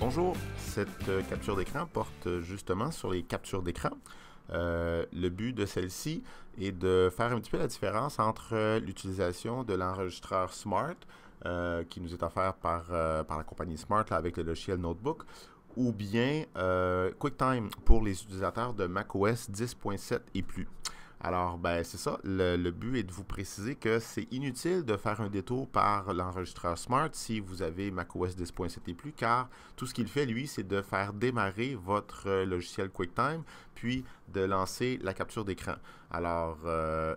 Bonjour, cette euh, capture d'écran porte euh, justement sur les captures d'écran. Euh, le but de celle-ci est de faire un petit peu la différence entre l'utilisation de l'enregistreur Smart, qui nous est offert par, par la compagnie Smart avec le logiciel Notebook, ou bien QuickTime pour les utilisateurs de macOS 10.7 et plus. Alors, ben, c'est ça. Le, but est de vous préciser que c'est inutile de faire un détour par l'enregistreur Smart si vous avez macOS 10.7 et plus, car tout ce qu'il fait, lui, c'est de faire démarrer votre euh, logiciel QuickTime, puis de lancer la capture d'écran. Alors, euh,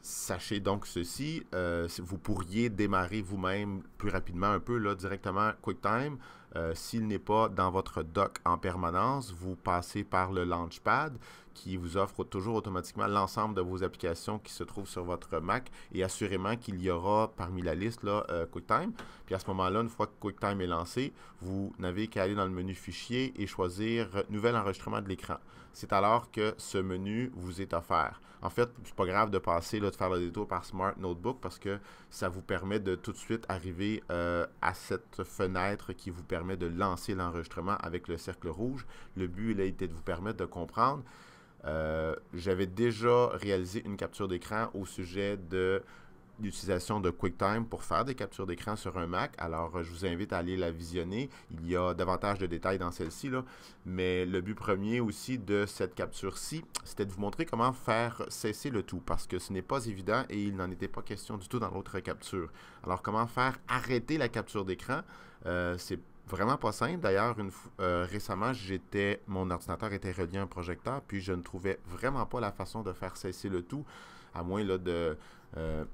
sachez donc ceci, euh, vous pourriez démarrer vous-même plus rapidement un peu, là, directement QuickTime. Euh, s'il n'est pas dans votre dock en permanence, vous passez par le Launchpad qui vous offre toujours automatiquement l'ensemble de vos applications qui se trouvent sur votre Mac et assurément qu'il y aura parmi la liste là, euh, QuickTime. Puis à ce moment-là, une fois que QuickTime est lancé, vous n'avez qu'à aller dans le menu Fichier et choisir Nouvel enregistrement de l'écran. C'est alors que ce menu vous est offert. En fait, c'est pas grave de passer, là, de faire le détour par Smart Notebook parce que ça vous permet de tout de suite arriver euh, à cette fenêtre qui vous permet de lancer l'enregistrement avec le cercle rouge. Le but, a était de vous permettre de comprendre. Euh, j'avais déjà réalisé une capture d'écran au sujet de l'utilisation de QuickTime pour faire des captures d'écran sur un Mac. Alors, euh, je vous invite à aller la visionner. Il y a davantage de détails dans celle-ci. Mais le but premier aussi de cette capture-ci, c'était de vous montrer comment faire cesser le tout parce que ce n'est pas évident et il n'en était pas question du tout dans l'autre capture. Alors, comment faire arrêter la capture d'écran? Euh, c'est vraiment pas simple. D'ailleurs, euh, récemment, j'étais, mon ordinateur était relié à un projecteur, puis je ne trouvais vraiment pas la façon de faire cesser le tout, à moins là, de, euh,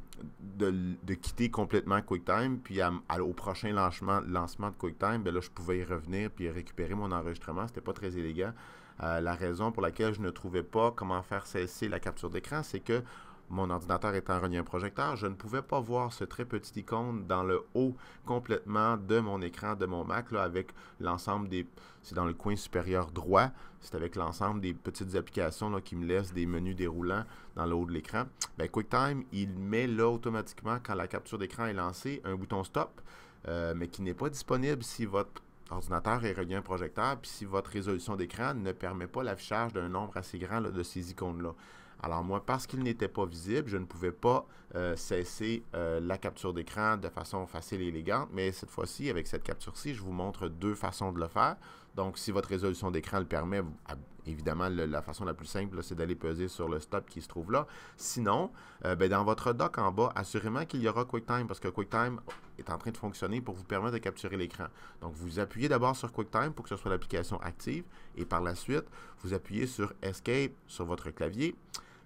de, quitter complètement QuickTime, puis au prochain lancement, lancement de QuickTime, ben là, je pouvais y revenir puis récupérer mon enregistrement. C'était pas très élégant. Euh, la raison pour laquelle je ne trouvais pas comment faire cesser la capture d'écran, c'est que mon ordinateur étant relié à un projecteur, je ne pouvais pas voir ce très petit icône dans le haut complètement de mon écran de mon Mac, avec l'ensemble des... C'est dans le coin supérieur droit, c'est avec l'ensemble des petites applications qui me laissent des menus déroulants dans le haut de l'écran. Ben, QuickTime, il met là automatiquement, quand la capture d'écran est lancée, un bouton stop, euh, mais qui n'est pas disponible si votre ordinateur est relié à un projecteur, puis si votre résolution d'écran ne permet pas l'affichage d'un nombre assez grand de ces icônes-là. Alors moi, parce qu'il n'était pas visible, je ne pouvais pas euh, cesser euh, la capture d'écran de façon facile et élégante, mais cette fois-ci, avec cette capture-ci, je vous montre deux façons de le faire. Donc, si votre résolution d'écran le permet, ah, évidemment, la façon la plus simple, c'est d'aller peser sur le stop qui se trouve là. Sinon, euh, ben, dans votre dock en bas, assurément qu'il y aura QuickTime parce que QuickTime est en train de fonctionner pour vous permettre de capturer l'écran. Donc, vous appuyez d'abord sur QuickTime pour que ce soit l'application active et par la suite, vous appuyez sur Escape sur votre clavier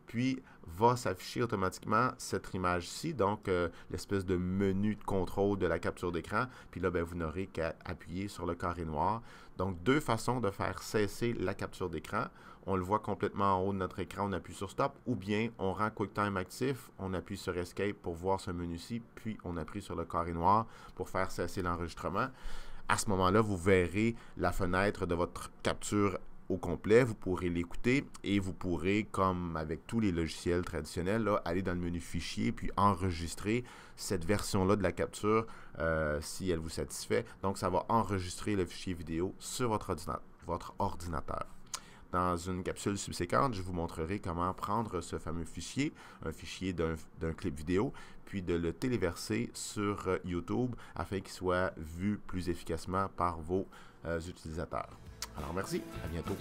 puis va s'afficher automatiquement cette image-ci, donc euh, l'espèce de menu de contrôle de la capture d'écran. Puis là, ben, vous n'aurez qu'à appuyer sur le carré noir. Donc, deux façons de faire cesser la capture d'écran. On le voit complètement en haut de notre écran, on appuie sur Stop, ou bien on rend QuickTime actif, on appuie sur Escape pour voir ce menu-ci, puis on appuie sur le carré noir pour faire cesser l'enregistrement à ce moment-là, vous verrez la fenêtre de votre capture au complet. Vous pourrez l'écouter et vous pourrez, comme avec tous les logiciels traditionnels, aller dans le menu Fichier puis enregistrer cette version-là de la capture euh, si elle vous satisfait. Donc, ça va enregistrer le fichier vidéo sur votre ordinateur. Dans une capsule subséquente, je vous montrerai comment prendre ce fameux fichier, un fichier d'un clip vidéo, puis de le téléverser sur euh, YouTube afin qu'il soit vu plus efficacement par vos euh, utilisateurs. Alors merci, à bientôt.